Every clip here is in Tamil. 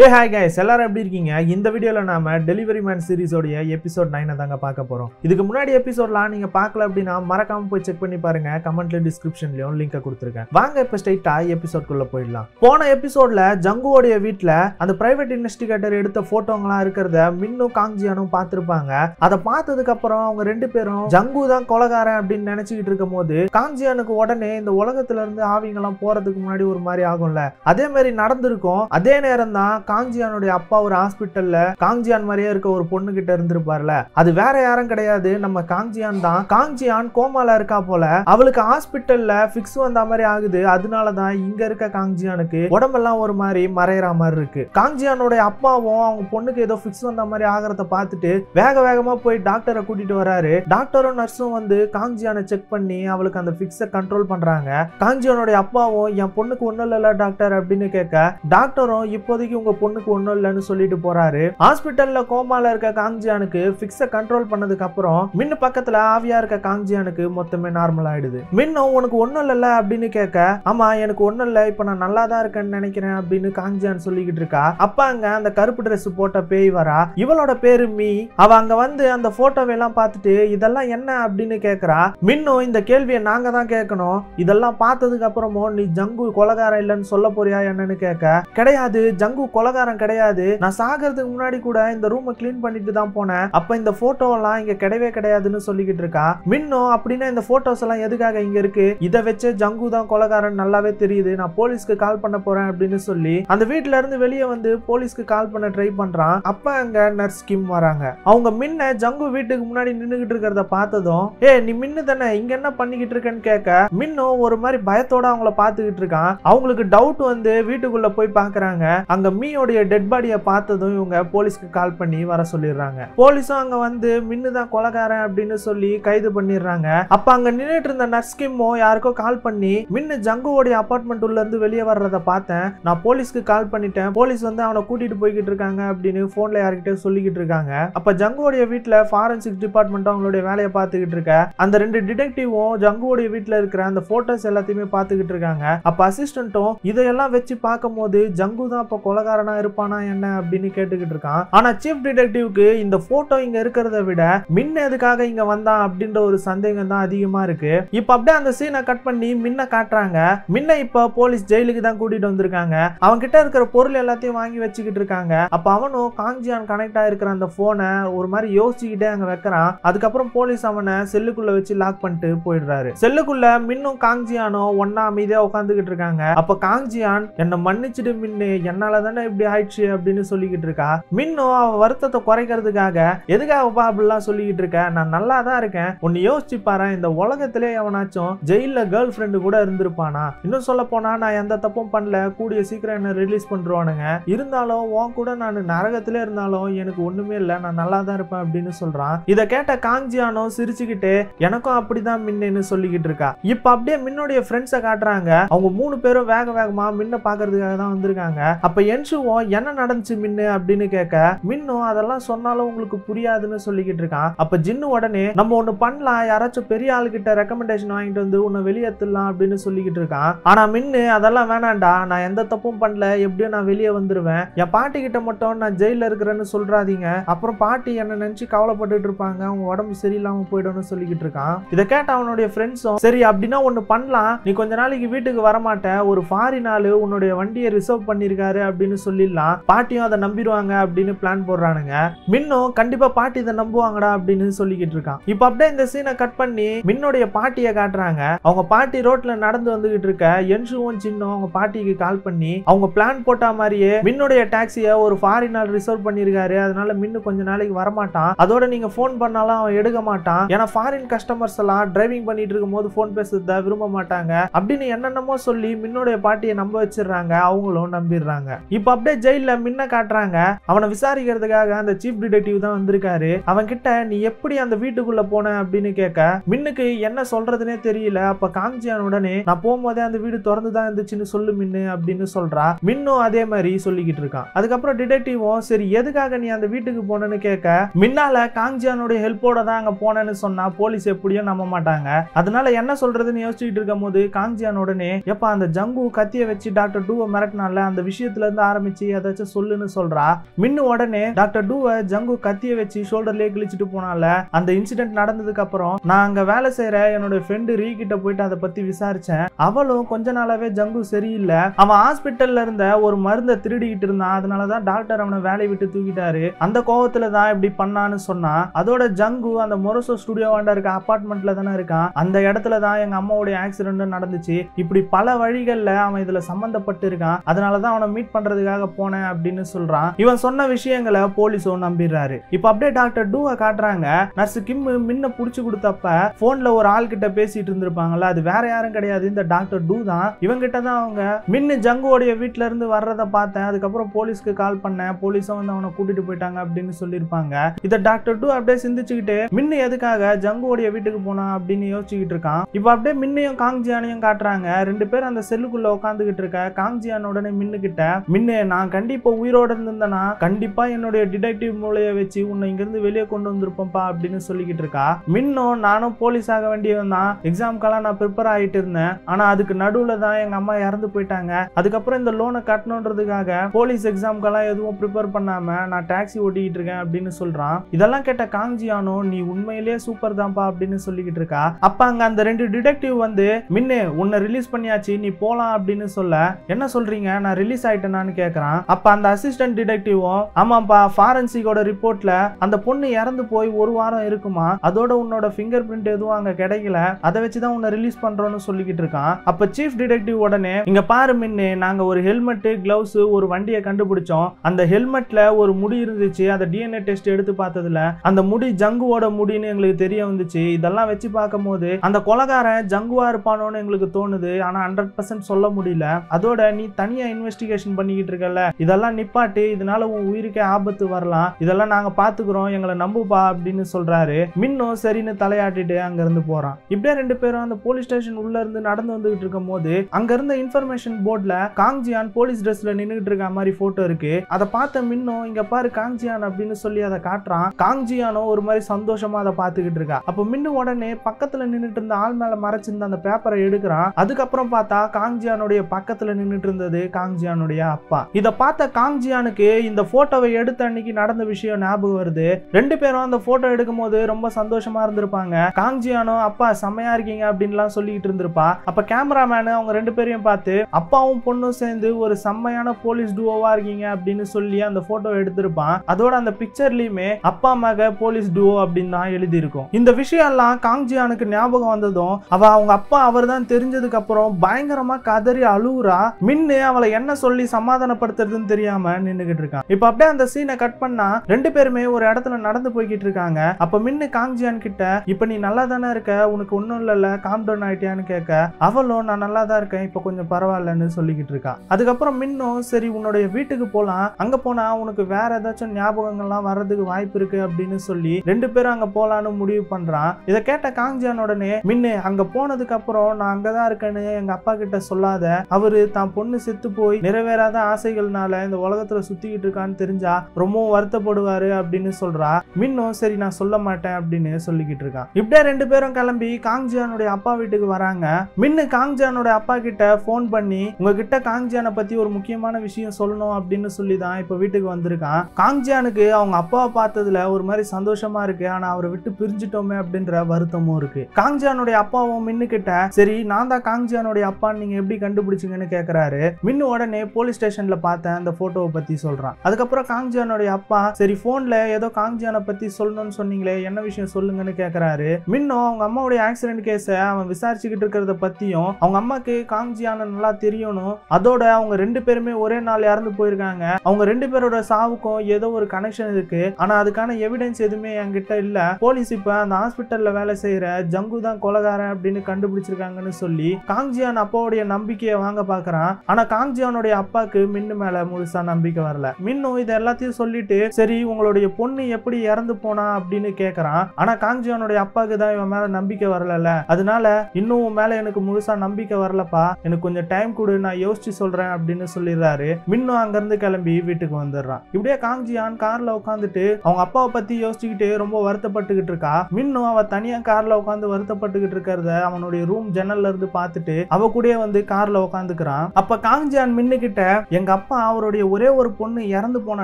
ஏ ஹாய் கைஸ் எல்லாரும் எப்படி இருக்கீங்க இந்த வீடியோவில் நாம் டெலிவரி மேன் சீரிஸோடைய எபிசோட் நைனை தாங்க பார்க்க போகிறோம் இதுக்கு முன்னாடி எபிசோட்லாம் நீங்கள் பார்க்கல அப்படின்னா மறக்காம போய் செக் பண்ணி பாருங்க கமெண்ட்ல டிஸ்கிரிப்ஷன்லையும் லிங்கை கொடுத்துருக்கேன் வாங்க இப்போ ஸ்ட்ரைட்டாக எபிசோட்குள்ளே போயிடலாம் போன எபிசோடில் ஜங்குவோடைய வீட்டில் அந்த பிரைவேட் இன்வெஸ்டிகேட்டர் எடுத்த ஃபோட்டோங்களாம் இருக்கிறத மின்னும் காங்ஜியானும் பார்த்துருப்பாங்க அதை பார்த்ததுக்கு அப்புறம் அவங்க ரெண்டு பேரும் ஜங்கு தான் கொலகாரன் அப்படின்னு நினைச்சுக்கிட்டு இருக்கும் போது காங்ஜியானுக்கு உடனே இந்த உலகத்துல இருந்து ஆவிங்கெல்லாம் போறதுக்கு முன்னாடி ஒரு மாதிரி ஆகும்ல அதே மாதிரி நடந்திருக்கும் அதே நேரம் தான் காஞ்சியானுடைய அப்பா ஒரு ஹாஸ்பிட்டல்ல காஞ்சியான் மாதிரியே இருக்க ஒரு பொண்ணு கிட்ட இருந்திருப்பார்ல அது வேற யாரும் கிடையாது நம்ம காஞ்சியான் தான் காஞ்சியான் கோமால இருக்கா போல அவளுக்கு ஹாஸ்பிட்டல்ல பிக்ஸ் வந்த மாதிரி ஆகுது அதனாலதான் இங்க இருக்க காஞ்சியானுக்கு உடம்பெல்லாம் ஒரு மாதிரி மறையிற மாதிரி இருக்கு காஞ்சியானுடைய அப்பாவும் அவங்க பொண்ணுக்கு ஏதோ பிக்ஸ் வந்த மாதிரி ஆகிறத பார்த்துட்டு வேக வேகமா போய் டாக்டரை கூட்டிட்டு வராரு டாக்டரும் நர்ஸும் வந்து காஞ்சியான செக் பண்ணி அவளுக்கு அந்த பிக்ஸ கண்ட்ரோல் பண்றாங்க காஞ்சியானுடைய அப்பாவும் என் பொண்ணுக்கு ஒன்றும் இல்ல டாக்டர் அப்படின்னு கேட்க டாக்டரும் இப்போதைக்கு உங்க பொண்ணுக்கு ஒண்ணும் இல்லன்னு சொல்லிட்டு போறாரு ஹாஸ்பிட்டல்ல கோமால இருக்க காங்ஜியானுக்கு பிக்ஸ கண்ட்ரோல் பண்ணதுக்கு அப்புறம் மின்னு பக்கத்துல ஆவியா இருக்க காங்ஜியானுக்கு மொத்தமே நார்மல் ஆயிடுது மின்னும் உனக்கு ஒன்றும் இல்லைல்ல அப்படின்னு கேட்க ஆமா எனக்கு ஒன்றும் இல்லை இப்போ நான் நல்லா தான் இருக்கேன்னு நினைக்கிறேன் அப்படின்னு காங்ஜியான் சொல்லிக்கிட்டு இருக்கா அப்பா அங்க அந்த கருப்பு ட்ரெஸ் போட்ட பேய் வரா இவளோட பேரு மீ அவ அங்க வந்து அந்த போட்டோவை எல்லாம் பார்த்துட்டு இதெல்லாம் என்ன அப்படின்னு கேக்குறா மின்னும் இந்த கேள்வியை நாங்க தான் கேட்கணும் இதெல்லாம் பார்த்ததுக்கு அப்புறமும் நீ ஜங்கு கொலகாரம் இல்லைன்னு சொல்ல போறியா என்னன்னு கேட்க கிடையாது ஜங்கு கொலகாரம் கிடையாது நான் சாகிறதுக்கு முன்னாடி கூட இந்த ரூமை கிளீன் பண்ணிட்டு தான் போனேன் அப்ப இந்த போட்டோ எல்லாம் இங்க கிடையவே கிடையாதுன்னு சொல்லிக்கிட்டு இருக்கா மின்னோ அப்படின்னா இந்த போட்டோஸ் எல்லாம் எதுக்காக இங்க இருக்கு இதை வச்சு ஜங்கு தான் கொலகாரம் நல்லாவே தெரியுது நான் போலீஸ்க்கு கால் பண்ண போறேன் அப்படின்னு சொல்லி அந்த வீட்டுல இருந்து வெளியே வந்து போலீஸ்க்கு கால் பண்ண ட்ரை பண்றான் அப்ப அங்க நர்ஸ் கிம் வராங்க அவங்க மின்ன ஜங்கு வீட்டுக்கு முன்னாடி நின்றுகிட்டு இருக்கிறத பார்த்ததும் ஏ நீ மின்னு தானே இங்க என்ன பண்ணிக்கிட்டு இருக்கேன்னு கேட்க மின்னும் ஒரு மாதிரி பயத்தோட அவங்கள பாத்துக்கிட்டு இருக்கான் அவங்களுக்கு டவுட் வந்து வீட்டுக்குள்ள போய் பாக்குறாங்க அங்க மீ மின்னியோடைய டெட் பாடியை பார்த்ததும் இவங்க போலீஸ்க்கு கால் பண்ணி வர சொல்லிடுறாங்க போலீஸும் அங்க வந்து மின்னு தான் கொலகாரன் அப்படின்னு சொல்லி கைது பண்ணிடுறாங்க அப்ப அங்க நின்றுட்டு இருந்த நர்ஸ் கிம்மோ யாருக்கோ கால் பண்ணி மின்னு ஜங்குவோடைய அபார்ட்மெண்ட் உள்ள இருந்து வெளியே வர்றத பார்த்தேன் நான் போலீஸ்க்கு கால் பண்ணிட்டேன் போலீஸ் வந்து அவனை கூட்டிட்டு போய்கிட்டு இருக்காங்க அப்படின்னு போன்ல யார்கிட்ட சொல்லிக்கிட்டு இருக்காங்க அப்ப ஜங்குவோடைய வீட்டுல ஃபாரன்சிக் டிபார்ட்மெண்ட் அவங்களுடைய வேலையை பார்த்துக்கிட்டு இருக்க அந்த ரெண்டு டிடெக்டிவும் ஜங்குவோடைய வீட்டுல இருக்கிற அந்த போட்டோஸ் எல்லாத்தையுமே பார்த்துக்கிட்டு இருக்காங்க அப்ப அசிஸ்டன்ட்டும் இதையெல்லாம் வச்சு பார்க்கும் போது ஜங்கு தான் இப்ப கொலகார பணக்காரனா இருப்பானா என்ன அப்படின்னு கேட்டுக்கிட்டு இருக்கான் ஆனா சீஃப் டிடெக்டிவ்க்கு இந்த போட்டோ இங்க இருக்கிறத விட மின் எதுக்காக இங்க வந்தான் அப்படின்ற ஒரு சந்தேகம் தான் அதிகமா இருக்கு இப்ப அப்படியே அந்த சீனை கட் பண்ணி மின்ன காட்டுறாங்க மின்ன இப்ப போலீஸ் ஜெயிலுக்கு தான் கூட்டிட்டு வந்திருக்காங்க அவன் கிட்ட இருக்கிற பொருள் எல்லாத்தையும் வாங்கி வச்சுக்கிட்டு இருக்காங்க அப்ப அவனும் காங்ஜியான் கனெக்ட் ஆயிருக்கிற அந்த போனை ஒரு மாதிரி யோசிச்சுக்கிட்டே அங்க வைக்கிறான் அதுக்கப்புறம் போலீஸ் அவனை செல்லுக்குள்ள வச்சு லாக் பண்ணிட்டு போயிடுறாரு செல்லுக்குள்ள மின்னும் காங்ஜியானும் ஒன்னா அமைதியா உட்காந்துக்கிட்டு இருக்காங்க அப்ப காங்ஜியான் என்ன மன்னிச்சிடு மின்னு என்னால தானே இப்படி ஆயிடுச்சு அப்படின்னு சொல்லிக்கிட்டு இருக்கா மின்னும் அவ வருத்தத்தை குறைக்கிறதுக்காக எதுக்காக அப்படிலாம் சொல்லிக்கிட்டு இருக்க நான் நல்லா தான் இருக்கேன் ஒன்னு யோசிச்சு பாரு இந்த உலகத்திலே எவனாச்சும் ஜெயில கேர்ள் ஃப்ரெண்டு கூட இருந்திருப்பானா இன்னும் சொல்ல போனா நான் எந்த தப்பும் பண்ணல கூடிய சீக்கிரம் என்ன ரிலீஸ் பண்றானுங்க இருந்தாலும் உன் கூட நான் நரகத்திலே இருந்தாலும் எனக்கு ஒண்ணுமே இல்லை நான் நல்லா தான் இருப்பேன் அப்படின்னு சொல்றான் இதை கேட்ட காஞ்சியானோ சிரிச்சுக்கிட்டு எனக்கும் அப்படிதான் மின்னு சொல்லிக்கிட்டு இருக்கா இப்ப அப்படியே மின்னுடைய ஃப்ரெண்ட்ஸை காட்டுறாங்க அவங்க மூணு பேரும் வேக வேகமா மின்ன பாக்குறதுக்காக தான் வந்திருக்காங்க அப்ப என்ஷு சிச்சுவும் என்ன நடந்துச்சு மின்னு அப்படின்னு கேட்க மின்னும் அதெல்லாம் சொன்னாலும் உங்களுக்கு புரியாதுன்னு சொல்லிக்கிட்டு இருக்கான் அப்ப ஜின்னு உடனே நம்ம ஒண்ணு பண்ணலாம் யாராச்சும் பெரிய ஆளுகிட்ட ரெக்கமெண்டேஷன் வாங்கிட்டு வந்து உன்னை வெளியேத்துலாம் அப்படின்னு சொல்லிக்கிட்டு இருக்கான் ஆனா மின்னு அதெல்லாம் வேணாண்டா நான் எந்த தப்பும் பண்ணல எப்படியும் நான் வெளியே வந்துருவேன் என் பாட்டி கிட்ட மட்டும் நான் ஜெயில இருக்கிறேன்னு சொல்றாதீங்க அப்புறம் பாட்டி என்ன நினைச்சு கவலைப்பட்டுட்டு இருப்பாங்க அவங்க உடம்பு சரியில்லாம போயிடும்னு சொல்லிக்கிட்டு இருக்கான் இதை கேட்ட அவனுடைய ஃப்ரெண்ட்ஸும் சரி அப்படின்னா ஒண்ணு பண்ணலாம் நீ கொஞ்ச நாளைக்கு வீட்டுக்கு வரமாட்டேன் ஒரு ஃபாரின் ஆளு உன்னுடைய வண்டியை ரிசர்வ் பண்ணிருக்காரு அப்படின்னு சொல்லிடலாம் பாட்டியும் அதை நம்பிடுவாங்க அப்படின்னு பிளான் போடுறானுங்க மின்னும் கண்டிப்பா பாட்டி இதை நம்புவாங்கடா அப்படின்னு சொல்லிக்கிட்டு இருக்கான் இப்ப அப்படியே இந்த சீனை கட் பண்ணி மின்னுடைய பாட்டியை காட்டுறாங்க அவங்க பாட்டி ரோட்ல நடந்து வந்துகிட்டு இருக்க என்ஷுவும் சின்னும் அவங்க பாட்டிக்கு கால் பண்ணி அவங்க பிளான் போட்டா மாதிரியே மின்னுடைய டாக்ஸியை ஒரு ஃபாரினால் ரிசர்வ் பண்ணிருக்காரு அதனால மின்னு கொஞ்ச நாளைக்கு வரமாட்டான் அதோட நீங்க போன் பண்ணாலும் அவன் எடுக்க மாட்டான் ஏன்னா ஃபாரின் கஸ்டமர்ஸ் எல்லாம் டிரைவிங் பண்ணிட்டு இருக்கும் போது ஃபோன் பேசுறத விரும்ப மாட்டாங்க அப்படின்னு என்னென்னமோ சொல்லி மின்னுடைய பாட்டியை நம்ப வச்சிடுறாங்க அவங்களும் நம்பிடுறாங்க இப்போ இப்போ அப்படியே ஜெயிலில் மின்ன காட்டுறாங்க அவனை விசாரிக்கிறதுக்காக அந்த சீஃப் டிடெக்டிவ் தான் வந்திருக்காரு அவன் கிட்ட நீ எப்படி அந்த வீட்டுக்குள்ள போன அப்படின்னு கேட்க மின்னுக்கு என்ன சொல்றதுனே தெரியல அப்ப காஞ்சியான உடனே நான் போகும்போதே அந்த வீடு திறந்து தான் இருந்துச்சுன்னு சொல்லு மின்னு அப்படின்னு சொல்றா மின்னும் அதே மாதிரி சொல்லிக்கிட்டு இருக்கான் அதுக்கப்புறம் டிடெக்டிவும் சரி எதுக்காக நீ அந்த வீட்டுக்கு போனன்னு கேட்க மின்னால காஞ்சியானுடைய ஹெல்ப்போட தான் அங்க போனேன்னு சொன்னா போலீஸ் எப்படியும் நம்ப மாட்டாங்க அதனால என்ன சொல்றதுன்னு யோசிச்சுட்டு இருக்கும் போது காஞ்சியான உடனே எப்ப அந்த ஜங்கு கத்திய வச்சு டாக்டர் டூவை மிரட்டினால அந்த விஷயத்துல இருந்து ஆரம்பிச்சு ஏதாச்சும் சொல்லுன்னு சொல்றா மின்னு உடனே டாக்டர் டூவை ஜங்கு கத்திய வச்சு ஷோல்டர்லயே கிழிச்சிட்டு போனால அந்த இன்சிடென்ட் நடந்ததுக்கு அப்புறம் நான் அங்க வேலை செய்யற என்னோட ஃப்ரெண்டு ரீ கிட்ட போயிட்டு அதை பத்தி விசாரிச்சேன் அவளும் கொஞ்ச நாளாவே ஜங்கு சரியில்லை அவன் ஹாஸ்பிட்டல்ல இருந்த ஒரு மருந்தை திருடிக்கிட்டு இருந்தான் அதனாலதான் டாக்டர் அவனை வேலை விட்டு தூக்கிட்டாரு அந்த கோவத்துல தான் இப்படி பண்ணான்னு சொன்னா அதோட ஜங்கு அந்த மொரசோ வாண்டா இருக்க அப்பார்ட்மெண்ட்ல தானே இருக்கான் அந்த இடத்துல தான் எங்க அம்மாவுடைய ஆக்சிடென்ட் நடந்துச்சு இப்படி பல வழிகள்ல அவன் இதுல சம்பந்தப்பட்டு இருக்கான் அதனாலதான் அவனை மீட் பண்றதுக்கு வேலைக்காக போனேன் அப்படின்னு சொல்றான் இவன் சொன்ன விஷயங்களை போலீஸும் நம்பிடுறாரு இப்ப அப்படியே டாக்டர் டூவை காட்டுறாங்க நர்ஸ் கிம் மின்ன புடிச்சு கொடுத்தப்ப போன்ல ஒரு ஆள் கிட்ட பேசிட்டு இருந்திருப்பாங்கல்ல அது வேற யாரும் கிடையாது இந்த டாக்டர் டூ தான் இவங்க தான் அவங்க மின்னு ஜங்குவோடைய வீட்டுல இருந்து வர்றதை பார்த்தேன் அதுக்கப்புறம் போலீஸ்க்கு கால் பண்ணேன் போலீஸும் வந்து அவனை கூட்டிட்டு போயிட்டாங்க அப்படின்னு சொல்லியிருப்பாங்க இதை டாக்டர் டூ அப்படியே சிந்திச்சுக்கிட்டு மின்னு எதுக்காக ஜங்குவோடைய வீட்டுக்கு போனா அப்படின்னு யோசிச்சுக்கிட்டு இருக்கான் இப்ப அப்படியே மின்னையும் காங்ஜியானையும் காட்டுறாங்க ரெண்டு பேரும் அந்த செல்லுக்குள்ள உட்காந்துகிட்டு இருக்க காங்ஜியான உடனே மின்னு கிட்ட மின்னு நான் கண்டிப்பாக உயிரோட இருந்தேன்னா கண்டிப்பாக என்னுடைய டிடெக்டிவ் மூலையை வச்சு உன்னை இருந்து வெளியே கொண்டு வந்திருப்பேன்ப்பா அப்படின்னு சொல்லிக்கிட்டு இருக்கா மின்னும் நானும் போலீஸ் ஆக வேண்டியவன் தான் எக்ஸாம்க்கெல்லாம் நான் ப்ரிப்பேர் ஆகிட்டு இருந்தேன் ஆனால் அதுக்கு நடுவில் தான் எங்கள் அம்மா இறந்து போயிட்டாங்க அதுக்கப்புறம் இந்த லோனை கட்டணுன்றதுக்காக போலீஸ் எக்ஸாம்க்கெல்லாம் எதுவும் ப்ரிப்பேர் பண்ணாமல் நான் டாக்ஸி ஓட்டிக்கிட்டு இருக்கேன் அப்படின்னு சொல்கிறான் இதெல்லாம் கேட்ட காஞ்சியானோ நீ உண்மையிலேயே சூப்பர் தான்ப்பா அப்படின்னு சொல்லிக்கிட்டு இருக்கா அப்ப அங்க அந்த ரெண்டு டிடெக்டிவ் வந்து மின்னு உன்னை ரிலீஸ் பண்ணியாச்சு நீ போலாம் அப்படின்னு சொல்ல என்ன சொல்றீங்க நான் ரிலீஸ் ஆயிட்டேனான்னு கேட்க கேட்குறான் அப்போ அந்த அசிஸ்டன்ட் டிடெக்டிவும் ஆமாப்பா ஃபாரன்சிக்கோட ரிப்போர்ட்ல அந்த பொண்ணு இறந்து போய் ஒரு வாரம் இருக்குமா அதோட உன்னோட ஃபிங்கர் பிரிண்ட் எதுவும் அங்கே கிடைக்கல அதை வச்சு தான் உன்னை ரிலீஸ் பண்றோம்னு சொல்லிக்கிட்டு இருக்கான் அப்போ சீஃப் டிடெக்டிவ் உடனே இங்கே பாரு மின்னு நாங்கள் ஒரு ஹெல்மெட்டு கிளவுஸ் ஒரு வண்டியை கண்டுபிடிச்சோம் அந்த ஹெல்மெட்ல ஒரு முடி இருந்துச்சு அந்த டிஎன்ஏ டெஸ்ட் எடுத்து பார்த்ததுல அந்த முடி ஜங்குவோட முடின்னு எங்களுக்கு தெரிய வந்துச்சு இதெல்லாம் வச்சு பார்க்கும் போது அந்த கொலகாரன் ஜங்குவா இருப்பானோன்னு எங்களுக்கு தோணுது ஆனால் ஹண்ட்ரட் பர்சன்ட் சொல்ல முடியல அதோட நீ தனியாக இன்வெஸ்டிகேஷன் பண்ணிக்கிட்டு இருக்குல்ல இதெல்லாம் நிப்பாட்டி இதனால உன் உயிருக்கே ஆபத்து வரலாம் இதெல்லாம் நாங்க பாத்துக்கிறோம் எங்களை நம்புப்பா அப்படின்னு சொல்றாரு மின்னும் சரின்னு தலையாட்டிட்டு அங்க இருந்து போறான் இப்படியே ரெண்டு பேரும் அந்த போலீஸ் ஸ்டேஷன் உள்ள இருந்து நடந்து வந்துகிட்டு இருக்கும் போது அங்க இருந்த இன்ஃபர்மேஷன் போர்ட்ல காங்ஜியான் போலீஸ் ட்ரெஸ்ல நின்றுட்டு இருக்க மாதிரி போட்டோ இருக்கு அதை பார்த்த மின்னும் இங்க பாரு காங்ஜியான் அப்படின்னு சொல்லி அதை காட்டுறான் காங்ஜியானோ ஒரு மாதிரி சந்தோஷமா அதை பார்த்துக்கிட்டு இருக்கா அப்போ மின்னு உடனே பக்கத்துல நின்றுட்டு இருந்த ஆள் மேல மறைச்சிருந்த அந்த பேப்பரை எடுக்கிறான் அதுக்கப்புறம் பார்த்தா காங்ஜியானுடைய பக்கத்துல நின்றுட்டு இருந்தது காங்ஜியானுடைய அப்பா இதை பார்த்த காங்ஜியானுக்கு இந்த போட்டோவை எடுத்த அன்னைக்கு நடந்த விஷயம் ஞாபகம் வருது ரெண்டு பேரும் அந்த போட்டோ எடுக்கும் போது ரொம்ப சந்தோஷமா இருந்திருப்பாங்க காங்ஜியானும் அப்பா செம்மையா இருக்கீங்க அப்படின்லாம் சொல்லிட்டு இருந்திருப்பா அப்ப கேமராமேனு அவங்க ரெண்டு பேரையும் பார்த்து அப்பாவும் பொண்ணும் சேர்ந்து ஒரு செம்மையான போலீஸ் டூவோவா இருக்கீங்க அப்படின்னு சொல்லி அந்த போட்டோ எடுத்திருப்பான் அதோட அந்த பிக்சர்லயுமே அப்பா மக போலீஸ் டுவோ அப்படின்னு தான் எழுதியிருக்கும் இந்த விஷயம் எல்லாம் காங்ஜியானுக்கு ஞாபகம் வந்ததும் அவ அவங்க அப்பா அவர் தான் தெரிஞ்சதுக்கு அப்புறம் பயங்கரமா கதறி அழுவுறா மின்னு அவளை என்ன சொல்லி சமாதான அசிங்கப்படுத்துறதுன்னு தெரியாம நின்றுகிட்டு இருக்கான் இப்போ அப்படியே அந்த சீனை கட் பண்ணா ரெண்டு பேருமே ஒரு இடத்துல நடந்து போய்கிட்டு இருக்காங்க அப்ப மின்னு காங்ஜியான் கிட்ட இப்ப நீ நல்லா தானே இருக்க உனக்கு ஒன்றும் இல்லைல்ல காம் டவுன் ஆயிட்டியான்னு கேட்க அவளும் நான் நல்லா தான் இருக்கேன் இப்போ கொஞ்சம் பரவாயில்லன்னு சொல்லிக்கிட்டு இருக்கா அதுக்கப்புறம் மின்னும் சரி உன்னுடைய வீட்டுக்கு போகலாம் அங்க போனா உனக்கு வேற ஏதாச்சும் ஞாபகங்கள்லாம் வர்றதுக்கு வாய்ப்பு இருக்கு அப்படின்னு சொல்லி ரெண்டு பேரும் அங்க போலான்னு முடிவு பண்றான் இதை கேட்ட காங்ஜியான் உடனே மின்னு அங்க போனதுக்கு அப்புறம் நான் அங்கதான் இருக்கேன்னு எங்க அப்பா கிட்ட சொல்லாத அவரு தான் பொண்ணு செத்து போய் நிறைவேறாத ஆசை ஆசைகள்னால இந்த உலகத்துல சுத்திக்கிட்டு இருக்கான்னு தெரிஞ்சா ரொம்பவும் வருத்தப்படுவாரு அப்படின்னு சொல்றா மின்னும் சரி நான் சொல்ல மாட்டேன் அப்படின்னு சொல்லிக்கிட்டு இருக்கான் இப்படியே ரெண்டு பேரும் கிளம்பி காங்ஜியானுடைய அப்பா வீட்டுக்கு வராங்க மின்னு காங்ஜியானுடைய அப்பா கிட்ட போன் பண்ணி உங்ககிட்ட காங்ஜியானை பத்தி ஒரு முக்கியமான விஷயம் சொல்லணும் அப்படின்னு சொல்லி தான் வீட்டுக்கு வந்திருக்கான் காங்ஜியானுக்கு அவங்க அப்பாவை பார்த்ததுல ஒரு மாதிரி சந்தோஷமா இருக்கு ஆனா அவரை விட்டு பிரிஞ்சிட்டோமே அப்படின்ற வருத்தமும் இருக்கு காங்ஜியானுடைய அப்பாவும் மின்னு கிட்ட சரி நான் தான் காங்ஜியானுடைய அப்பான்னு நீங்க எப்படி கண்டுபிடிச்சிங்கன்னு கேக்குறாரு மின்னு உடனே போலீஸ் ஸ்டேஷன்ல ஆன்லைன்ல பார்த்தேன் அந்த போட்டோவை பத்தி சொல்றான் அதுக்கப்புறம் காங்ஜியானோட அப்பா சரி போன்ல ஏதோ காங்ஜியான பத்தி சொல்லணும்னு சொன்னீங்களே என்ன விஷயம் சொல்லுங்கன்னு கேக்குறாரு மின்னும் அவங்க அம்மாவுடைய ஆக்சிடென்ட் கேஸை அவன் விசாரிச்சுக்கிட்டு இருக்கிறத பத்தியும் அவங்க அம்மாக்கு காங்ஜியான நல்லா தெரியணும் அதோட அவங்க ரெண்டு பேருமே ஒரே நாள் இறந்து போயிருக்காங்க அவங்க ரெண்டு பேரோட சாவுக்கும் ஏதோ ஒரு கனெக்ஷன் இருக்கு ஆனா அதுக்கான எவிடன்ஸ் எதுவுமே என்கிட்ட இல்ல போலீஸ் இப்ப அந்த ஹாஸ்பிட்டல்ல வேலை செய்யற ஜங்கு தான் கொலகாரன் அப்படின்னு கண்டுபிடிச்சிருக்காங்கன்னு சொல்லி காங்ஜியான் அப்பாவுடைய நம்பிக்கையை வாங்க பாக்குறான் ஆனா காங்ஜியானுடைய அப்பாக்கு மின் மேல முழுசா நம்பிக்கை வரல மின்னு இது எல்லாத்தையும் சொல்லிட்டு சரி உங்களுடைய பொண்ணு எப்படி இறந்து போனா அப்படின்னு கேக்குறான் ஆனா காங்ஜியானுடைய அப்பாவுக்கு தான் இவன் மேல நம்பிக்கை வரல அதனால இன்னும் மேல எனக்கு முழுசா நம்பிக்கை வரலப்பா எனக்கு கொஞ்சம் டைம் கொடு நான் யோசிச்சு சொல்றேன் அப்படின்னு சொல்லிடுறாரு மின்னு இருந்து கிளம்பி வீட்டுக்கு வந்துடுறான் இப்படியே காஞ்சியான் கார்ல உட்காந்துட்டு அவங்க அப்பாவை பத்தி யோசிச்சுக்கிட்டு ரொம்ப வருத்தப்பட்டுக்கிட்டு இருக்கா மின்னு அவ தனியா கார்ல உட்காந்து வருத்தப்பட்டுக்கிட்டு இருக்கிறத அவனுடைய ரூம் ஜன்னல்ல இருந்து பார்த்துட்டு அவ கூட வந்து கார்ல உட்காந்துக்கிறான் அப்ப காஞ்சியான் மின்னு கிட்ட எங்க எங்கள் அப்பா அவருடைய ஒரே ஒரு பொண்ணு இறந்து போன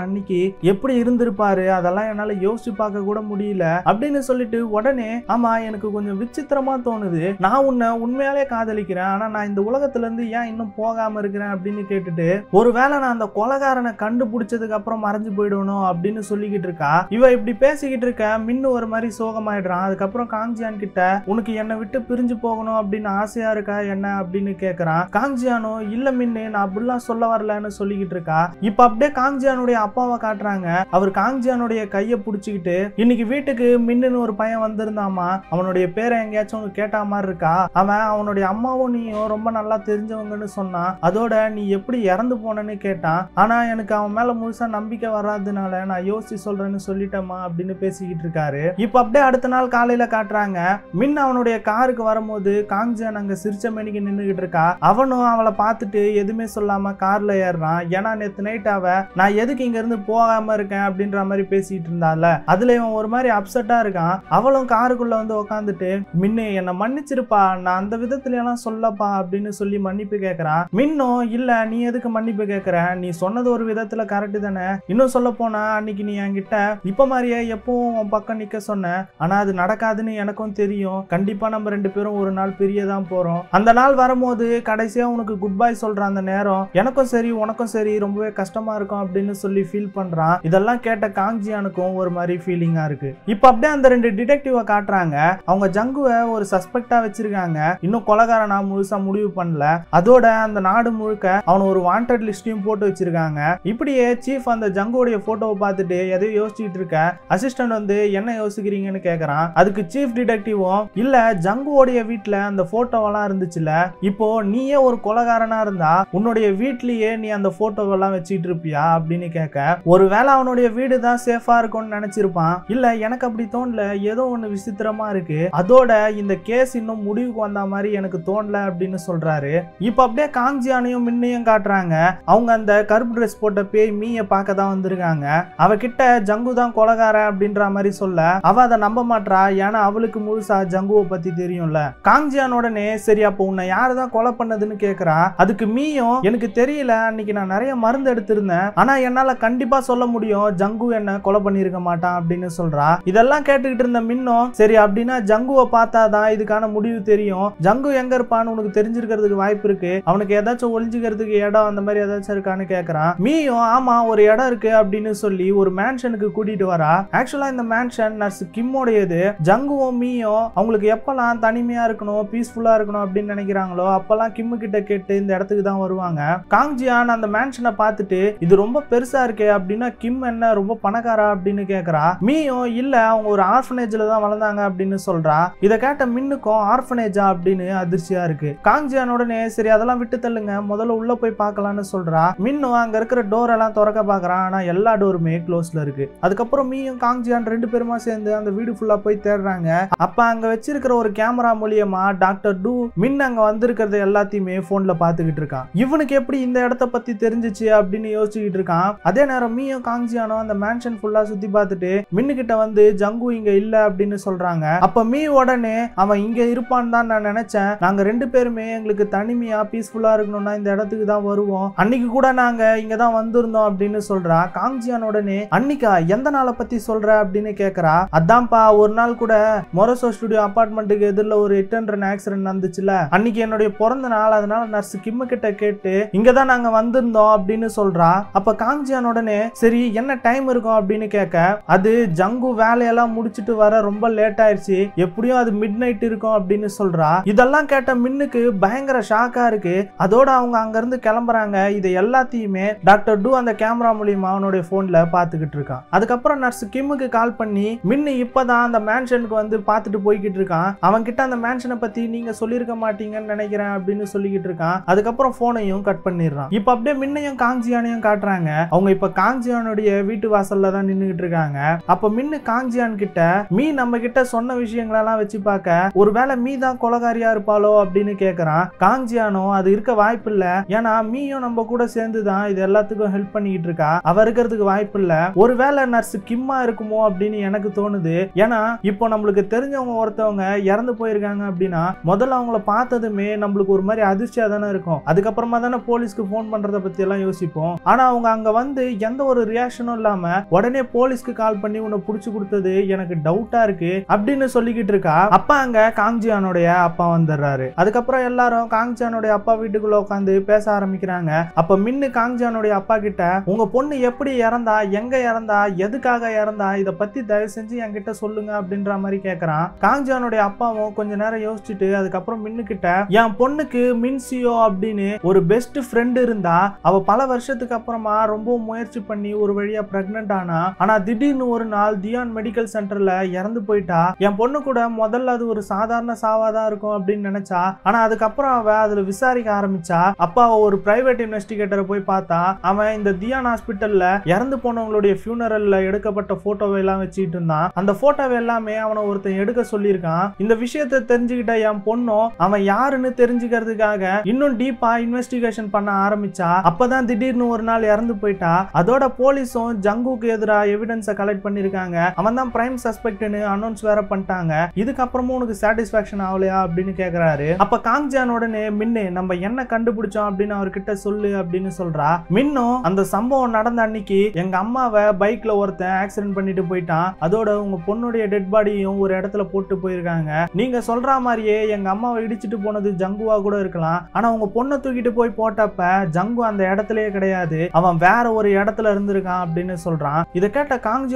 அன்னைக்கு எப்படி இருந்திருப்பாரு அதெல்லாம் என்னால் யோசிச்சு பார்க்க கூட முடியல அப்படின்னு சொல்லிட்டு உடனே ஆமாம் எனக்கு கொஞ்சம் விசித்திரமாக தோணுது நான் உன்னை உண்மையாலே காதலிக்கிறேன் ஆனால் நான் இந்த உலகத்துலேருந்து ஏன் இன்னும் போகாமல் இருக்கிறேன் அப்படின்னு கேட்டுட்டு ஒருவேளை நான் அந்த கொலகாரனை கண்டுபிடிச்சதுக்கு அப்புறம் மறைஞ்சு போயிடணும் அப்படின்னு சொல்லிக்கிட்டு இருக்கா இவ இப்படி பேசிக்கிட்டு இருக்க மின்னு ஒரு மாதிரி சோகமாயிடுறான் அதுக்கப்புறம் காங்ஜியான் கிட்ட உனக்கு என்னை விட்டு பிரிஞ்சு போகணும் அப்படின்னு ஆசையா இருக்கா என்ன அப்படின்னு கேட்கறான் காங்ஜியானோ இல்ல மின்னு நான் அப்படிலாம் சொல்ல வரலன்னு சொல்லிக்கிட்டு இருக்கா இப்ப அப்படியே காங்ஜியானுடைய அப்பாவை காட்டுறாங்க அவர் காங்ஜியானுடைய கையை புடிச்சுக்கிட்டு இன்னைக்கு வீட்டுக்கு மின்னுன்னு ஒரு பையன் வந்திருந்தாமா அவனுடைய பேரை எங்கேயாச்சும் கேட்டா மாதிரி இருக்கா அவன் அவனுடைய அம்மாவும் நீயும் ரொம்ப நல்லா தெரிஞ்சவங்கன்னு சொன்னான் அதோட நீ எப்படி இறந்து போனன்னு கேட்டான் ஆனா எனக்கு அவன் மேல முழுசா நம்பிக்கை வராதனால நான் யோசிச்சு சொல்றேன்னு சொல்லிட்டேமா அப்படின்னு பேசிக்கிட்டு இருக்காரு இப்ப அப்படியே அடுத்த நாள் காலையில காட்டுறாங்க மின் அவனுடைய காருக்கு வரும்போது காங்ஜியான் அங்க சிரிச்ச மணிக்கு நின்றுகிட்டு இருக்கா அவனும் அவளை பார்த்துட்டு எதுவுமே சொல்லாம கார்ல ஏறுறான் சொல்றான் ஏன்னா நேத்து நைட் அவ நான் எதுக்கு இங்க இருந்து போகாம இருக்கேன் அப்படின்ற மாதிரி பேசிட்டு இருந்தால அதுல இவன் ஒரு மாதிரி அப்செட்டா இருக்கான் அவளும் காருக்குள்ள வந்து உட்காந்துட்டு மின்னு என்ன மன்னிச்சிருப்பா நான் அந்த விதத்துல எல்லாம் சொல்லப்பா அப்படின்னு சொல்லி மன்னிப்பு கேக்குறான் மின்னும் இல்லை நீ எதுக்கு மன்னிப்பு கேக்குற நீ சொன்னது ஒரு விதத்தில் கரெக்டு தானே இன்னும் சொல்ல போனா அன்னைக்கு நீ என்கிட்ட இப்போ மாதிரியே எப்பவும் உன் பக்கம் நிற்க சொன்ன ஆனா அது நடக்காதுன்னு எனக்கும் தெரியும் கண்டிப்பா நம்ம ரெண்டு பேரும் ஒரு நாள் பிரிய போறோம் அந்த நாள் வரும்போது கடைசியாக உனக்கு குட் பை சொல்ற அந்த நேரம் எனக்கும் சரி உனக்கு பார்க்கும் சரி ரொம்பவே கஷ்டமா இருக்கும் அப்படின்னு சொல்லி ஃபீல் பண்ணுறான் இதெல்லாம் கேட்ட காங்ஜியானுக்கும் ஒரு மாதிரி ஃபீலிங்காக இருக்கு இப்போ அப்படியே அந்த ரெண்டு டிடெக்டிவ காட்டுறாங்க அவங்க ஜங்குவை ஒரு சஸ்பெக்டாக வச்சிருக்காங்க இன்னும் கொலகாரனா முழுசா முடிவு பண்ணல அதோட அந்த நாடு முழுக்க அவனை ஒரு வாண்டட் லிஸ்ட்டையும் போட்டு வச்சிருக்காங்க இப்படியே சீஃப் அந்த ஜங்குவோடைய ஃபோட்டோவை பார்த்துட்டு எதையும் யோசிச்சுட்டு இருக்க அசிஸ்டன்ட் வந்து என்ன யோசிக்கிறீங்கன்னு கேக்குறான் அதுக்கு சீஃப் டிடெக்டிவும் இல்லை ஜங்குவோடைய வீட்டில் அந்த ஃபோட்டோவெல்லாம் இருந்துச்சுல இப்போ நீயே ஒரு கொலகாரனா இருந்தா உன்னுடைய வீட்லயே நீ அந்த அந்த போட்டோவெல்லாம் வச்சுட்டு இருப்பியா அப்படின்னு கேட்க ஒருவேளை அவனுடைய வீடு தான் சேஃபா இருக்கும்னு நினைச்சிருப்பான் இல்ல எனக்கு அப்படி தோணல ஏதோ ஒண்ணு விசித்திரமா இருக்கு அதோட இந்த கேஸ் இன்னும் முடிவுக்கு வந்த மாதிரி எனக்கு தோணல அப்படின்னு சொல்றாரு இப்ப அப்படியே காங்ஜியானையும் மின்னையும் காட்டுறாங்க அவங்க அந்த கருப்பு ட்ரெஸ் போட்ட பேய் மீய பார்க்க தான் வந்திருக்காங்க அவகிட்ட ஜங்கு தான் கொலகார அப்படின்ற மாதிரி சொல்ல அவ அதை நம்ப மாட்டா ஏன்னா அவளுக்கு முழுசா ஜங்குவை பத்தி தெரியும்ல காங்ஜியான் உடனே சரி அப்போ உன்னை யாருதான் கொலை பண்ணதுன்னு கேக்குறா அதுக்கு மீயும் எனக்கு தெரியல அன்னைக்கு அன்னைக்கு நான் நிறைய மருந்து எடுத்திருந்தேன் ஆனா என்னால கண்டிப்பா சொல்ல முடியும் ஜங்கு என்ன கொலை பண்ணிருக்க மாட்டான் அப்படின்னு சொல்றா இதெல்லாம் கேட்டுக்கிட்டு இருந்த மின்னும் சரி அப்படின்னா ஜங்குவை பார்த்தாதான் இதுக்கான முடிவு தெரியும் ஜங்கு எங்க இருப்பான்னு உனக்கு தெரிஞ்சிருக்கிறதுக்கு வாய்ப்பு இருக்கு அவனுக்கு ஏதாச்சும் ஒளிஞ்சுக்கிறதுக்கு இடம் அந்த மாதிரி ஏதாச்சும் இருக்கான்னு கேக்குறான் மீயும் ஆமா ஒரு இடம் இருக்கு அப்படின்னு சொல்லி ஒரு மேன்ஷனுக்கு கூட்டிட்டு வரா ஆக்சுவலா இந்த மேன்ஷன் நர்ஸ் கிம்மோடையது ஜங்குவும் மீயும் அவங்களுக்கு எப்பெல்லாம் தனிமையா இருக்கணும் பீஸ்ஃபுல்லா இருக்கணும் அப்படின்னு நினைக்கிறாங்களோ அப்பெல்லாம் கிம்மு கிட்ட கேட்டு இந்த இடத்துக்கு தான் வருவாங்க காங்ஜியான் அந்த மேன்ஷனை பார்த்துட்டு இது ரொம்ப பெருசா இருக்கே அப்படின்னா கிம் என்ன ரொம்ப பணக்காரா அப்படின்னு கேக்குறா மீயும் இல்ல அவங்க ஒரு ஆர்ஃபனேஜ்ல தான் வளர்ந்தாங்க அப்படின்னு சொல்றா இதை கேட்ட மின்னுக்கும் ஆர்ஃபனேஜா அப்படின்னு அதிர்ச்சியா இருக்கு காங்ஜியான் உடனே சரி அதெல்லாம் விட்டு தள்ளுங்க முதல்ல உள்ள போய் பார்க்கலாம்னு சொல்றா மின்னு அங்க இருக்கிற டோர் எல்லாம் திறக்க பாக்குறான் ஆனா எல்லா டோருமே க்ளோஸ்ல இருக்கு அதுக்கப்புறம் மீயும் காங்ஜியான் ரெண்டு பேருமா சேர்ந்து அந்த வீடு ஃபுல்லா போய் தேடுறாங்க அப்ப அங்க வச்சிருக்கிற ஒரு கேமரா மூலியமா டாக்டர் டூ மின் அங்க வந்திருக்கிறது எல்லாத்தையுமே போன்ல பாத்துக்கிட்டு இருக்கான் இவனுக்கு எப்படி இந்த இடத்த பத்தி பத்தி தெரிஞ்சிச்சு அப்படின்னு யோசிச்சுக்கிட்டு இருக்கான் அதே நேரம் மீயும் காங்சியானும் அந்த மேன்ஷன் ஃபுல்லா சுத்தி பார்த்துட்டு மின்னு கிட்ட வந்து ஜங்கு இங்க இல்ல அப்படின்னு சொல்றாங்க அப்ப மீ உடனே அவன் இங்க இருப்பான் தான் நான் நினைச்சேன் நாங்க ரெண்டு பேருமே எங்களுக்கு தனிமையா பீஸ்ஃபுல்லா இருக்கணும்னா இந்த இடத்துக்கு தான் வருவோம் அன்னைக்கு கூட நாங்க இங்கதான் வந்திருந்தோம் அப்படின்னு சொல்றா காங்சியான் உடனே அன்னிக்கா எந்த நாளை பத்தி சொல்ற அப்படின்னு கேக்குறா அதான்ப்பா ஒரு நாள் கூட மொரசோ ஸ்டுடியோ அபார்ட்மெண்ட்டுக்கு எதிரில் ஒரு எட்டு ஹண்ட்ரட் ஆக்சிடென்ட் நடந்துச்சுல அன்னைக்கு என்னுடைய பிறந்த நாள் அதனால நர்ஸ் கிம்மு கிட்ட கேட்டு இங்கதான் நாங்க வந்து வந்திருந்தோம் அப்படின்னு சொல்றா அப்ப காங்ஜியான் உடனே சரி என்ன டைம் இருக்கும் அப்படின்னு கேட்க அது ஜங்கு வேலையெல்லாம் முடிச்சுட்டு வர ரொம்ப லேட் ஆயிடுச்சு எப்படியும் அது மிட் நைட் இருக்கும் அப்படின்னு சொல்றா இதெல்லாம் கேட்ட மின்னுக்கு பயங்கர ஷாக்கா இருக்கு அதோட அவங்க அங்க இருந்து கிளம்புறாங்க இது எல்லாத்தையுமே டாக்டர் டூ அந்த கேமரா மூலியமா அவனுடைய போன்ல பாத்துக்கிட்டு இருக்கான் அதுக்கப்புறம் நர்ஸ் கிம்முக்கு கால் பண்ணி மின்னு இப்பதான் அந்த மேன்ஷனுக்கு வந்து பாத்துட்டு போய்கிட்டு இருக்கான் அவன் கிட்ட அந்த மேன்ஷனை பத்தி நீங்க சொல்லியிருக்க மாட்டீங்கன்னு நினைக்கிறேன் அப்படின்னு சொல்லிக்கிட்டு இருக்கான் அதுக்கப்புறம் போனையும் கட் பண்ணிடுறான் இப்ப அப்படியே மின்னையும் காஞ்சியானையும் காட்டுறாங்க அவங்க இப்ப காஞ்சியானுடைய வீட்டு வாசல்ல தான் நின்றுகிட்டு இருக்காங்க அப்ப மின்னு காஞ்சியான் கிட்ட மீ நம்ம கிட்ட சொன்ன விஷயங்களெல்லாம் வச்சு பார்க்க ஒருவேளை மீ தான் கொலகாரியா இருப்பாளோ அப்படின்னு கேக்குறான் காஞ்சியானோ அது இருக்க வாய்ப்பு இல்ல ஏன்னா மீயும் நம்ம கூட சேர்ந்து தான் இது எல்லாத்துக்கும் ஹெல்ப் பண்ணிக்கிட்டு இருக்கா அவ இருக்கிறதுக்கு வாய்ப்பு இல்ல ஒருவேளை நர்ஸ் கிம்மா இருக்குமோ அப்படின்னு எனக்கு தோணுது ஏன்னா இப்போ நம்மளுக்கு தெரிஞ்சவங்க ஒருத்தவங்க இறந்து போயிருக்காங்க அப்படின்னா முதல்ல அவங்கள பார்த்ததுமே நம்மளுக்கு ஒரு மாதிரி அதிர்ச்சியா தானே இருக்கும் அதுக்கப்புறமா தானே போலீஸ்க்கு போன் பண்றது பத்தி எல்லாம் யோசிப்போம் ஆனால் அவங்க அங்கே வந்து எந்த ஒரு ரியாக்ஷனும் இல்லாம உடனே போலீஸ்க்கு கால் பண்ணி உன்னை பிடிச்சி கொடுத்தது எனக்கு டவுட்டா இருக்கு அப்படின்னு சொல்லிக்கிட்டு இருக்கா அப்பா அங்க காங்ஜியானுடைய அப்பா வந்துடுறாரு அதுக்கப்புறம் எல்லாரும் காங்ஜியானுடைய அப்பா வீட்டுக்குள்ள உட்காந்து பேச ஆரம்பிக்கிறாங்க அப்போ மின்னு காங்ஜியானுடைய அப்பா கிட்ட உங்க பொண்ணு எப்படி இறந்தா எங்க இறந்தா எதுக்காக இறந்தா இதை பத்தி தயவு செஞ்சு என்கிட்ட சொல்லுங்க அப்படின்ற மாதிரி கேட்குறான் காங்ஜியானுடைய அப்பாவும் கொஞ்ச நேரம் யோசிச்சுட்டு அதுக்கப்புறம் மின்னு கிட்ட என் பொண்ணுக்கு மின்சியோ அப்படின்னு ஒரு பெஸ்ட் ஃப்ரெண்ட் இருந்தா அவ பல வருஷத்துக்கு அப்புறமா ரொம்ப முயற்சி பண்ணி ஒரு வழியா பிரெக்னன்ட் ஆனா ஆனா திடீர்னு ஒரு நாள் தியான் மெடிக்கல் சென்டர்ல இறந்து போயிட்டா என் பொண்ணு கூட முதல்ல அது ஒரு சாதாரண சாவாதான் இருக்கும் அப்படின்னு நினைச்சா ஆனா அதுக்கப்புறம் அவ அதுல விசாரிக்க ஆரம்பிச்சா அப்பா ஒரு பிரைவேட் இன்வெஸ்டிகேட்டரை போய் பார்த்தா அவன் இந்த தியான் ஹாஸ்பிட்டல்ல இறந்து போனவங்களுடைய ஃபியூனரல்ல எடுக்கப்பட்ட போட்டோவை எல்லாம் வச்சுக்கிட்டு இருந்தான் அந்த போட்டோவை எல்லாமே அவனை ஒருத்தன் எடுக்க சொல்லியிருக்கான் இந்த விஷயத்தை தெரிஞ்சுக்கிட்ட என் பொண்ணும் அவன் யாருன்னு தெரிஞ்சுக்கிறதுக்காக இன்னும் டீப்பா இன்வெஸ்டிகேஷன் பண்ண ஆரம்பிச்சா அப்பதான் திடீர்னு ஒரு நாள் இறந்து போயிட்டா அதோட போலீஸும் ஜங்குக்கு எதிராக எவிடன்ஸ கலெக்ட் பண்ணிருக்காங்க அவன் தான் பிரைம் சஸ்பெக்ட் அனௌன்ஸ் வேற பண்ணிட்டாங்க இதுக்கப்புறமும் உனக்கு சாட்டிஸ்பாக்சன் ஆகலையா அப்படின்னு கேக்குறாரு அப்ப காங்ஜான் உடனே மின்னு நம்ம என்ன கண்டுபிடிச்சோம் அப்படின்னு அவர்கிட்ட சொல்லு அப்படின்னு சொல்றா மின்னும் அந்த சம்பவம் நடந்த அன்னைக்கு எங்க அம்மாவை பைக்ல ஒருத்தன் ஆக்சிடென்ட் பண்ணிட்டு போயிட்டான் அதோட உங்க பொண்ணுடைய டெட் பாடியும் ஒரு இடத்துல போட்டு போயிருக்காங்க நீங்க சொல்ற மாதிரியே எங்க அம்மாவை இடிச்சிட்டு போனது ஜங்குவா கூட இருக்கலாம் ஆனா உங்க பொண்ணை தூக்கிட்டு போய் போட்டப்ப ஜங்கு காங்கு அந்த இடத்துலயே கிடையாது அவன் வேற ஒரு இடத்துல இருந்திருக்கான் அப்படின்னு சொல்றான் இதை கேட்ட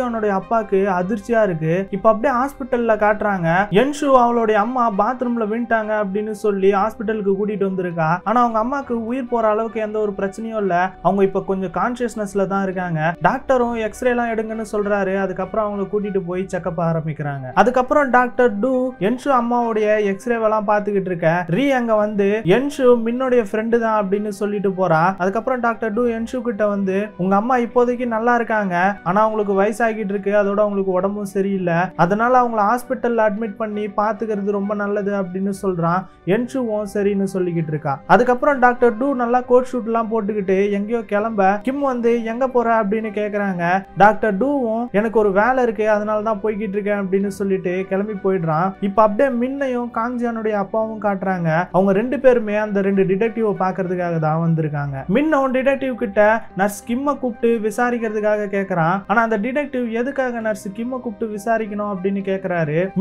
அவனுடைய அப்பாக்கு அதிர்ச்சியா இருக்கு இப்ப அப்படியே ஹாஸ்பிட்டல்ல காட்டுறாங்க என்ஷு அவளுடைய அம்மா பாத்ரூம்ல வீண்டாங்க அப்படின்னு சொல்லி ஹாஸ்பிட்டலுக்கு கூட்டிட்டு வந்திருக்கா ஆனா அவங்க அம்மாக்கு உயிர் போற அளவுக்கு எந்த ஒரு பிரச்சனையும் இல்ல அவங்க இப்ப கொஞ்சம் கான்சியஸ்னஸ்ல தான் இருக்காங்க டாக்டரும் எக்ஸ்ரே எல்லாம் எடுங்கன்னு சொல்றாரு அதுக்கப்புறம் அவங்கள கூட்டிட்டு போய் செக்அப் ஆரம்பிக்கிறாங்க அதுக்கப்புறம் டாக்டர் டூ என்ஷு அம்மாவுடைய எக்ஸ்ரேவெல்லாம் பார்த்துக்கிட்டு இருக்க ரீ அங்க வந்து என்ஷு மின்னுடைய ஃப்ரெண்டு தான் அப்படின்னு சொல்லிட்டு போறா அதுக்கப்புறம் டாக்டர் டூ என்ஷு கிட்ட வந்து உங்க அம்மா இப்போதைக்கு நல்லா இருக்காங்க ஆனா அவங்களுக்கு வயசாகிட்டு இருக்கு அதோட அவங்களுக்கு உடம்பும் சரியில்லை அதனால அவங்கள ஹாஸ்பிட்டல்ல அட்மிட் பண்ணி பாத்துக்கிறது ரொம்ப நல்லது அப்படின்னு சொல்றான் என்ஷுவும் சரின்னு சொல்லிக்கிட்டு இருக்கா அதுக்கப்புறம் டாக்டர் டூ நல்லா கோட் ஷூட் எல்லாம் போட்டுக்கிட்டு எங்கேயோ கிளம்ப கிம் வந்து எங்க போற அப்படின்னு கேக்குறாங்க டாக்டர் டூவும் எனக்கு ஒரு வேலை இருக்கு அதனால தான் போய்கிட்டு இருக்கேன் அப்படின்னு சொல்லிட்டு கிளம்பி போயிடுறான் இப்போ அப்படியே மின்னையும் காங்ஜியானுடைய அப்பாவும் காட்டுறாங்க அவங்க ரெண்டு பேருமே அந்த ரெண்டு டிடெக்டிவ் பாக்குறதுக்காக தான் வந்திருக்காங்க மின் அவன் டிடெக்டிவ் கிட்ட நர்ஸ் கூப்பிட்டு விசாரிக்கிறதுக்காக கேட்கறான் ஆனா அந்த டிடெக்டிவ் எதுக்காக நர்ஸ் கிம்மை கூப்பிட்டு விசாரிக்கணும் அப்படின்னு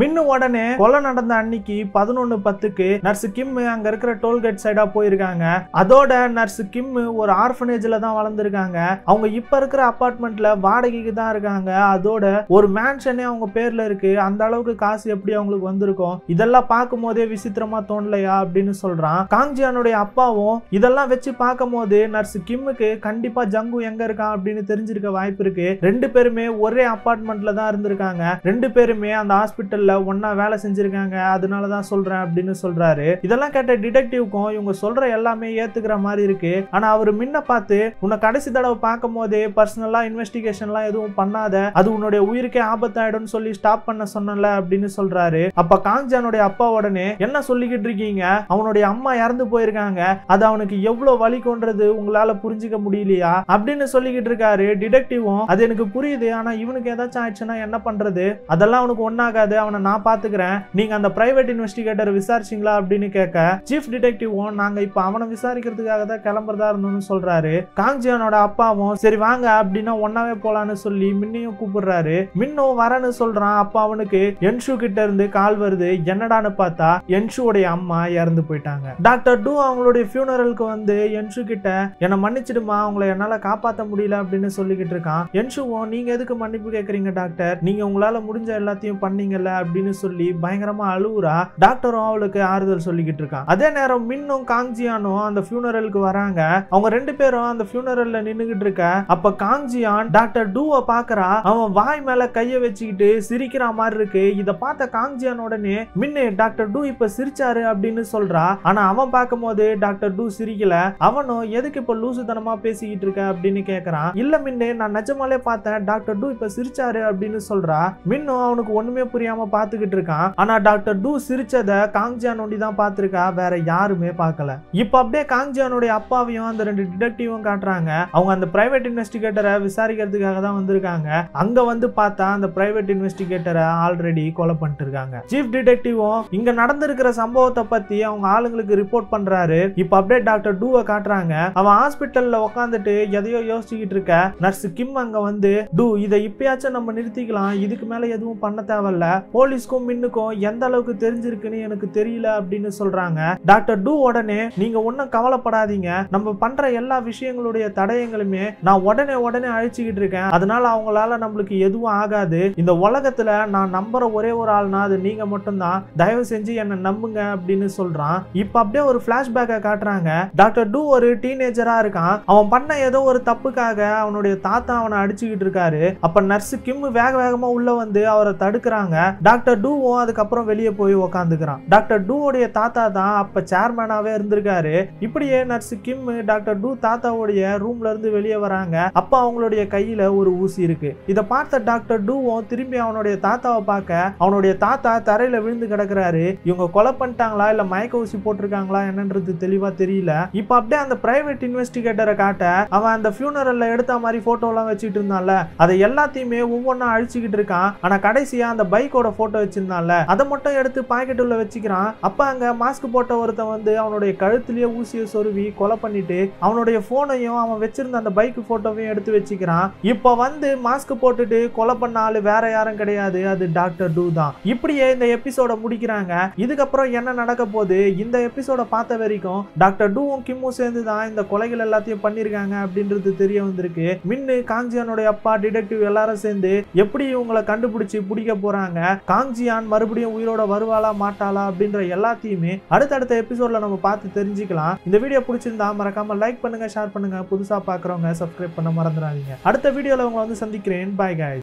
மின்னு உடனே கொலை நடந்த அன்னைக்கு பதினொன்னு பத்துக்கு நர்ஸ் கிம் அங்க இருக்கிற டோல்கேட் சைடா போயிருக்காங்க அதோட நர்ஸ் கிம் ஒரு ஆர்ஃபனேஜ்ல தான் வளர்ந்துருக்காங்க அவங்க இப்ப இருக்கிற அபார்ட்மெண்ட்ல வாடகைக்கு தான் இருக்காங்க அதோட ஒரு மேன்ஷனே அவங்க பேர்ல இருக்கு அந்த அளவுக்கு காசு எப்படி அவங்களுக்கு வந்திருக்கும் இதெல்லாம் பார்க்கும் போதே விசித்திரமா தோணலையா அப்படின்னு சொல்றான் காஞ்சியானுடைய அப்பாவும் இதெல்லாம் வச்சு பார்க்கும் போது போது நர்ஸ் கிம்முக்கு கண்டிப்பா ஜங்கு எங்க இருக்கான் அப்படின்னு தெரிஞ்சிருக்க வாய்ப்பு இருக்கு ரெண்டு பேருமே ஒரே அப்பார்ட்மெண்ட்ல தான் இருந்திருக்காங்க ரெண்டு பேருமே அந்த ஹாஸ்பிட்டல்ல ஒன்னா வேலை செஞ்சிருக்காங்க அதனால தான் சொல்றேன் அப்படின்னு சொல்றாரு இதெல்லாம் கேட்ட டிடெக்டிவ்க்கும் இவங்க சொல்ற எல்லாமே ஏத்துக்கிற மாதிரி இருக்கு ஆனா அவர் முன்ன பார்த்து உன்னை கடைசி தடவை பார்க்கும் போதே பர்சனலா எல்லாம் எதுவும் பண்ணாத அது உன்னுடைய உயிருக்கே ஆபத்தாயிடும்னு சொல்லி ஸ்டாப் பண்ண சொன்னல அப்படின்னு சொல்றாரு அப்ப காங்ஜானுடைய அப்பா உடனே என்ன சொல்லிக்கிட்டு இருக்கீங்க அவனுடைய அம்மா இறந்து போயிருக்காங்க அது அவனுக்கு எவ்வளவு வலிக்குன்றது சொல்றது உங்களால புரிஞ்சுக்க முடியலையா அப்படின்னு சொல்லிக்கிட்டு இருக்காரு டிடெக்டிவும் அது எனக்கு புரியுது ஆனா இவனுக்கு ஏதாச்சும் ஆயிடுச்சுன்னா என்ன பண்றது அதெல்லாம் அவனுக்கு ஒன்னாகாது அவனை நான் பாத்துக்கிறேன் நீங்க அந்த பிரைவேட் இன்வெஸ்டிகேட்டர் விசாரிச்சிங்களா அப்படின்னு கேட்க சீஃப் டிடெக்டிவும் நாங்க இப்ப அவனை விசாரிக்கிறதுக்காக தான் கிளம்புறதா இருந்தோம்னு சொல்றாரு காங்ஜியனோட அப்பாவும் சரி வாங்க அப்படின்னா ஒன்னாவே போலான்னு சொல்லி மின்னையும் கூப்பிடுறாரு மின்னும் வரேன்னு சொல்றான் அப்ப அவனுக்கு என்ஷு கிட்ட இருந்து கால் வருது என்னடான்னு பார்த்தா என்ஷுவோடைய அம்மா இறந்து போயிட்டாங்க டாக்டர் டூ அவங்களுடைய ஃபியூனரலுக்கு வந்து என்ஷு கிட்ட கேட்டேன் என்னை மன்னிச்சிடுமா உங்களை என்னால் காப்பாற்ற முடியல அப்படின்னு சொல்லிக்கிட்டு இருக்கான் என்ஷுவோ நீங்க எதுக்கு மன்னிப்பு கேட்குறீங்க டாக்டர் நீங்க உங்களால முடிஞ்ச எல்லாத்தையும் பண்ணீங்கல்ல அப்படின்னு சொல்லி பயங்கரமா அழுவுறா டாக்டரும் அவளுக்கு ஆறுதல் சொல்லிக்கிட்டு இருக்கான் அதே நேரம் மின்னும் காஞ்சியானும் அந்த ஃபியூனரலுக்கு வராங்க அவங்க ரெண்டு பேரும் அந்த ஃபியூனரல்ல நின்னுகிட்டு இருக்க அப்ப காஞ்சியான் டாக்டர் டூவை பாக்குறா அவன் வாய் மேல கைய வச்சுக்கிட்டு சிரிக்கிற மாதிரி இருக்கு இத பார்த்த காஞ்சியான் உடனே மின்னு டாக்டர் டூ இப்ப சிரிச்சாரு அப்படின்னு சொல்றா ஆனா அவன் பார்க்கும் டாக்டர் டூ சிரிக்கல அவனும் எதுக்கு இப்போ தனமா பேசிக்கிட்டு இருக்க அப்படின்னு கேட்கறான் இல்ல மின்னே நான் நிஜமாலே பார்த்தேன் டாக்டர் டூ இப்ப சிரிச்சாரு அப்படின்னு சொல்றா மின்னும் அவனுக்கு ஒண்ணுமே புரியாம பாத்துக்கிட்டு இருக்கான் ஆனா டாக்டர் டூ சிரிச்சத காங்ஜியா ஒண்டி தான் பாத்திருக்கா வேற யாருமே பார்க்கல இப்ப அப்படியே காங்ஜியானுடைய அப்பாவையும் அந்த ரெண்டு டிடெக்டிவும் காட்டுறாங்க அவங்க அந்த பிரைவேட் இன்வெஸ்டிகேட்டரை விசாரிக்கிறதுக்காக தான் வந்திருக்காங்க அங்க வந்து பார்த்தா அந்த பிரைவேட் இன்வெஸ்டிகேட்டரை ஆல்ரெடி கொலை பண்ணிட்டு இருக்காங்க சீஃப் டிடெக்டிவும் இங்க நடந்திருக்கிற சம்பவத்தை பத்தி அவங்க ஆளுங்களுக்கு ரிப்போர்ட் பண்றாரு இப்ப அப்படியே டாக்டர் டூவை காட்டுறாங்க அவன் ஹாஸ்பிட்டல்ல உட்காந்துட்டு எதையோ யோசிச்சுக்கிட்டு இருக்க நர்ஸ் கிம் அங்க வந்து டூ இதை இப்பயாச்சும் நம்ம நிறுத்திக்கலாம் இதுக்கு மேல எதுவும் பண்ண தேவையில்ல போலீஸ்க்கும் மின்னுக்கும் எந்த அளவுக்கு தெரிஞ்சிருக்குன்னு எனக்கு தெரியல அப்படின்னு சொல்றாங்க டாக்டர் டூ உடனே நீங்க ஒன்னும் கவலைப்படாதீங்க நம்ம பண்ற எல்லா விஷயங்களுடைய தடயங்களுமே நான் உடனே உடனே அழிச்சுக்கிட்டு இருக்கேன் அதனால அவங்களால நம்மளுக்கு எதுவும் ஆகாது இந்த உலகத்துல நான் நம்புற ஒரே ஒரு ஆள்னா அது நீங்க மட்டும்தான் தயவு செஞ்சு என்னை நம்புங்க அப்படின்னு சொல்றான் இப்ப அப்படியே ஒரு பிளாஷ்பேக்கை காட்டுறாங்க டாக்டர் டூ ஒரு டீன் டீனேஜராக இருக்கான் அவன் பண்ண ஏதோ ஒரு தப்புக்காக அவனுடைய தாத்தா அவனை அடிச்சுக்கிட்டு இருக்காரு அப்போ நர்ஸ் கிம் வேக வேகமாக உள்ளே வந்து அவரை தடுக்கிறாங்க டாக்டர் டூவும் அதுக்கப்புறம் வெளியே போய் உக்காந்துக்கிறான் டாக்டர் டூவோடைய தாத்தா தான் அப்போ சேர்மேனாகவே இருந்திருக்காரு இப்படியே நர்ஸு கிம் டாக்டர் டூ தாத்தாவுடைய ரூம்ல இருந்து வெளியே வராங்க அப்போ அவங்களுடைய கையில் ஒரு ஊசி இருக்கு இதை பார்த்த டாக்டர் டூவும் திரும்பி அவனுடைய தாத்தாவை பார்க்க அவனுடைய தாத்தா தரையில் விழுந்து கிடக்குறாரு இவங்க கொலை பண்ணிட்டாங்களா இல்லை மயக்க ஊசி போட்டிருக்காங்களா என்னன்றது தெளிவாக தெரியல இப்போ அப்படியே அந்த பிரைவேட் பிரைவேட் இன்வெஸ்டிகேட்டரை காட்ட அவன் அந்த ஃபியூனரல்ல எடுத்த மாதிரி எல்லாம் வச்சுட்டு இருந்தான்ல அதை எல்லாத்தையுமே ஒவ்வொன்றா அழிச்சுக்கிட்டு இருக்கான் ஆனா கடைசியா அந்த பைக்கோட போட்டோ வச்சிருந்தான்ல அதை மட்டும் எடுத்து பாக்கெட் உள்ள வச்சுக்கிறான் அப்ப அங்க மாஸ்க் போட்ட ஒருத்தன் வந்து அவனுடைய கழுத்துலயே ஊசியை சொருவி கொலை பண்ணிட்டு அவனுடைய போனையும் அவன் வச்சிருந்த அந்த பைக் போட்டோவையும் எடுத்து வச்சுக்கிறான் இப்ப வந்து மாஸ்க் போட்டுட்டு கொலை பண்ணாலும் வேற யாரும் கிடையாது அது டாக்டர் டூ தான் இப்படியே இந்த எபிசோட முடிக்கிறாங்க இதுக்கப்புறம் என்ன நடக்க போகுது இந்த எபிசோட பார்த்த வரைக்கும் டாக்டர் டூவும் கிம்மும் சேர்ந்து தான் இந்த கொலைகள் எல்லாத்தையும் பண்ணிருக்காங்க அப்படின்றது தெரிய வந்திருக்கு மின்னு காங்ஜியானுடைய அப்பா டிடெக்டிவ் எல்லாரும் சேர்ந்து எப்படி இவங்களை கண்டுபிடிச்சு பிடிக்க போறாங்க காஞ்சியான் மறுபடியும் உயிரோட வருவாளா மாட்டாளா அப்படின்ற எல்லாத்தையுமே அடுத்தடுத்த எபிசோட்ல நம்ம பார்த்து தெரிஞ்சுக்கலாம் இந்த வீடியோ பிடிச்சிருந்தா மறக்காம லைக் பண்ணுங்க ஷேர் பண்ணுங்க புதுசா பாக்குறவங்க சப்ஸ்கிரைப் பண்ண மறந்துடாதீங்க அடுத்த வீடியோல உங்களை வந்து சந்திக்கிறேன் பாய் காய்